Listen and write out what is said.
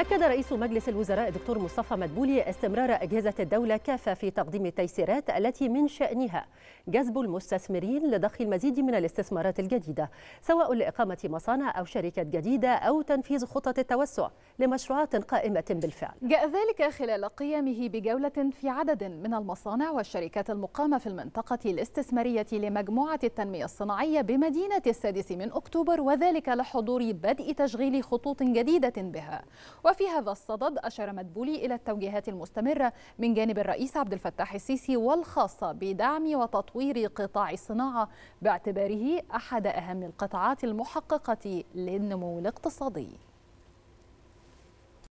أكد رئيس مجلس الوزراء الدكتور مصطفى مدبولي استمرار أجهزة الدولة كافة في تقديم التيسيرات التي من شأنها جذب المستثمرين لضخ المزيد من الاستثمارات الجديدة سواء لإقامة مصانع أو شركات جديدة أو تنفيذ خطط التوسع لمشروعات قائمة بالفعل جاء ذلك خلال قيامه بجولة في عدد من المصانع والشركات المقامة في المنطقة الاستثمارية لمجموعة التنمية الصناعية بمدينة السادس من أكتوبر وذلك لحضور بدء تشغيل خطوط جديدة بها وفي هذا الصدد أشار مدبولي إلى التوجيهات المستمرة من جانب الرئيس عبد الفتاح السيسي والخاصة بدعم وتطوير قطاع الصناعة باعتباره أحد أهم القطاعات المحققة للنمو الاقتصادي